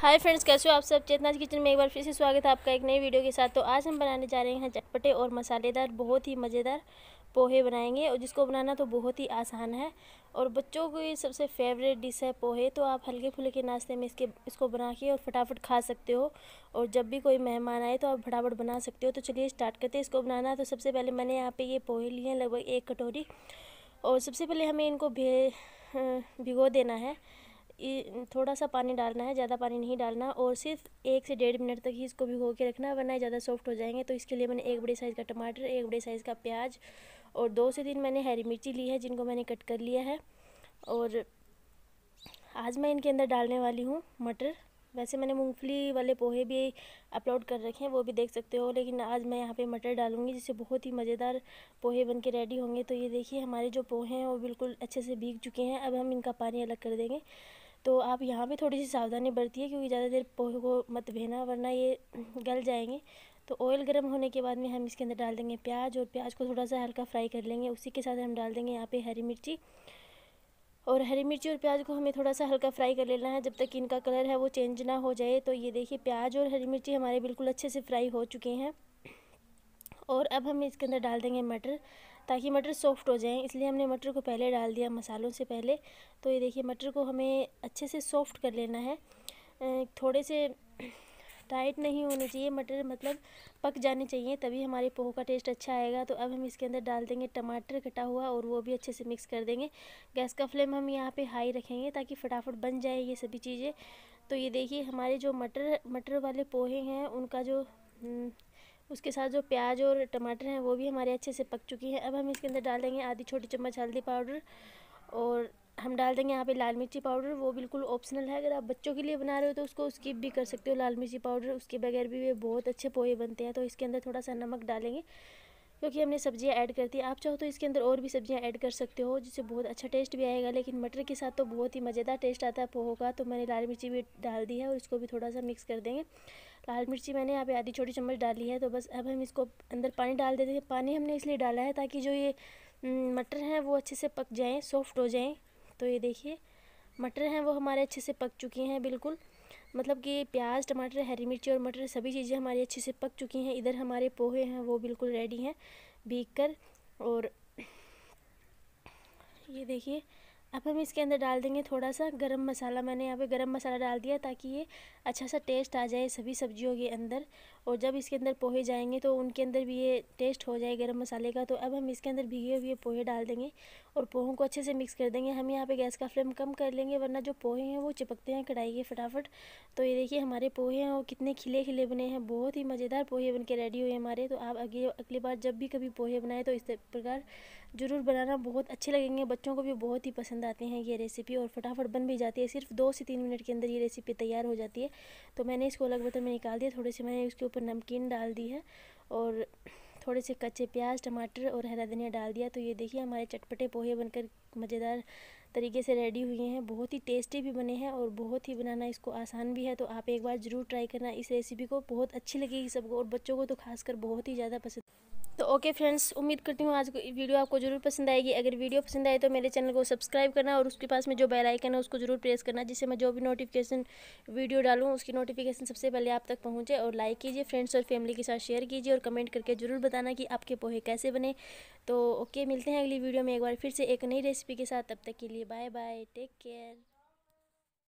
hi friends कैसे हो आप सब चेतनाज किचन में एक बार फिर से स्वागत है आपका एक नई वीडियो के साथ तो आज हम बनाने जा रहे हैं चटपटे और मसालेदार बहुत ही मज़ेदार पोहे बनाएंगे और जिसको बनाना तो बहुत ही आसान है और बच्चों की सबसे फेवरेट डिश है पोहे तो आप हल्के फुल्के नाश्ते में इसके इसको बना के और फटाफट खा सकते हो और जब भी कोई मेहमान आए तो आप फटाफट बना सकते हो तो चलिए स्टार्ट करते हैं इसको बनाना तो सबसे पहले मैंने यहाँ पर ये पोहे लिए हैं लगभग एक कटोरी और सबसे पहले हमें इनको भिगो देना है थोड़ा सा पानी डालना है ज़्यादा पानी नहीं डालना और सिर्फ एक से डेढ़ मिनट तक ही इसको भिगो के रखना वरना ज़्यादा सॉफ्ट हो जाएंगे तो इसके लिए मैंने एक बड़े साइज़ का टमाटर एक बड़े साइज़ का प्याज और दो से तीन मैंने हरी मिर्ची ली है जिनको मैंने कट कर लिया है और आज मैं इनके अंदर डालने वाली हूँ मटर वैसे मैंने मूँगफली वाले पोहे भी अपलोड कर रखे हैं वो भी देख सकते हो लेकिन आज मैं यहाँ पे मटर डालूंगी जिससे बहुत ही मज़ेदार पोहे बन के रेडी होंगे तो ये देखिए हमारे जो पोहे हैं वो बिल्कुल अच्छे से भीग चुके हैं अब हम इनका पानी अलग कर देंगे तो आप यहाँ पे थोड़ी सी सावधानी बरती है क्योंकि ज़्यादा देर पोहे को मत भेना वरना ये गल जाएंगे तो ऑयल गर्म होने के बाद में हम इसके अंदर डाल देंगे प्याज और प्याज को थोड़ा सा हल्का फ्राई कर लेंगे उसी के साथ हम डाल देंगे यहाँ पे हरी मिर्ची और हरी मिर्ची और प्याज को हमें थोड़ा सा हल्का फ्राई कर लेना है जब तक इनका कलर है वो चेंज ना हो जाए तो ये देखिए प्याज और हरी मिर्ची हमारे बिल्कुल अच्छे से फ्राई हो चुके हैं और अब हम इसके अंदर डाल देंगे मटर ताकि मटर सॉफ्ट हो जाएं इसलिए हमने मटर को पहले डाल दिया मसालों से पहले तो ये देखिए मटर को हमें अच्छे से सॉफ्ट कर लेना है थोड़े से टाइट नहीं होने चाहिए मटर मतलब पक जाने चाहिए तभी हमारे पोह का टेस्ट अच्छा आएगा तो अब हम इसके अंदर डाल देंगे टमाटर कटा हुआ और वो भी अच्छे से मिक्स कर देंगे गैस का फ्लेम हम यहाँ पे हाई रखेंगे ताकि फटाफट बन जाए ये सभी चीज़ें तो ये देखिए हमारे जो मटर मटर वाले पोहे हैं उनका जो हम्म, उसके साथ जो प्याज और टमाटर हैं वो भी हमारे अच्छे से पक चुकी है अब हम इसके अंदर डाल देंगे आधी छोटी चम्मच हल्दी पाउडर और हम डाल देंगे यहाँ पे लाल मिर्ची पाउडर वो बिल्कुल ऑप्शनल है अगर आप बच्चों के लिए बना रहे हो तो उसको स्किप भी कर सकते हो लाल मिर्ची पाउडर उसके बगैर भी वे बहुत अच्छे पोहे बनते हैं तो इसके अंदर थोड़ा सा नमक डालेंगे क्योंकि हमने सब्ज़ियाँ ऐड कर दी आप चाहो तो इसके अंदर और भी सब्ज़ियाँ ऐड कर सकते हो जिससे बहुत अच्छा टेस्ट भी आएगा लेकिन मटर के साथ तो बहुत ही मज़ेदार टेस्ट आता है पोहो का तो मैंने लाल मिर्ची भी डाल दी है और इसको भी थोड़ा सा मिक्स कर देंगे लाल मिर्ची मैंने यहाँ पे आधी छोटी चम्मच डाली है तो बस अब हम इसको अंदर पानी डाल देते हैं पानी हमने इसलिए डाला है ताकि जो ये मटर हैं वो अच्छे से पक जाएँ सॉफ्ट हो जाएँ तो ये देखिए मटर हैं वो हमारे अच्छे से पक चुके हैं बिल्कुल मतलब कि प्याज टमाटर हरी मिर्ची और मटर सभी चीज़ें हमारी अच्छे से पक चुकी हैं इधर हमारे पोहे हैं वो बिल्कुल रेडी हैं भीग कर और ये देखिए अब हम इसके अंदर डाल देंगे थोड़ा सा गरम मसाला मैंने यहाँ पे गरम मसाला डाल दिया ताकि ये अच्छा सा टेस्ट आ जाए सभी सब्जियों के अंदर और जब इसके अंदर पोहे जाएंगे तो उनके अंदर भी ये टेस्ट हो जाए गरम मसाले का तो अब हम इसके अंदर भीगे हुए पोहे डाल देंगे और पोहों को अच्छे से मिक्स कर देंगे हम यहाँ पर गैस का फ्लेम कम कर लेंगे वरना जो पोहे हैं वो चिपकते हैं कढ़ाई के फटाफट तो ये देखिए हमारे पोहे हैं वो कितने खिले खिले बने हैं बहुत ही मज़ेदार पोहे बन के रेडी हुए हमारे तो आप अगले अगली बार जब भी कभी पोहे बनाए तो इस प्रकार ज़रूर बनाना बहुत अच्छे लगेंगे बच्चों को भी बहुत ही पसंद पसंद आते हैं ये रेसिपी और फटाफट बन भी जाती है सिर्फ दो से तीन मिनट के अंदर ये रेसिपी तैयार हो जाती है तो मैंने इसको अलग बर्तन में निकाल दिया थोड़े से मैंने इसके ऊपर नमकीन डाल दी है और थोड़े से कच्चे प्याज टमाटर और हरा धनिया डाल दिया तो ये देखिए हमारे चटपटे पोहे बनकर मज़ेदार तरीके से रेडी हुए हैं बहुत ही टेस्टी भी बने हैं और बहुत ही बनाना इसको आसान भी है तो आप एक बार ज़रूर ट्राई करना इस रेसिपी को बहुत अच्छी लगेगी सबको और बच्चों को तो खासकर बहुत ही ज़्यादा पसंद तो ओके फ्रेंड्स उम्मीद करती हूँ आज वीडियो आपको ज़रूर पसंद आएगी अगर वीडियो पसंद आए तो मेरे चैनल को सब्सक्राइब करना और उसके पास में जो बेल आइकन है उसको ज़रूर प्रेस करना जिससे मैं जो भी नोटिफिकेशन वीडियो डालूँ उसकी नोटिफिकेशन सबसे पहले आप तक पहुँचे और लाइक कीजिए फ्रेंड्स और फैमिली के साथ शेयर कीजिए और कमेंट करके ज़रूर बताना कि आपके पोहे कैसे बने तो ओके मिलते हैं अगली वीडियो में एक बार फिर से एक नई रेसिपी के साथ तब तक के लिए बाय बाय टेक केयर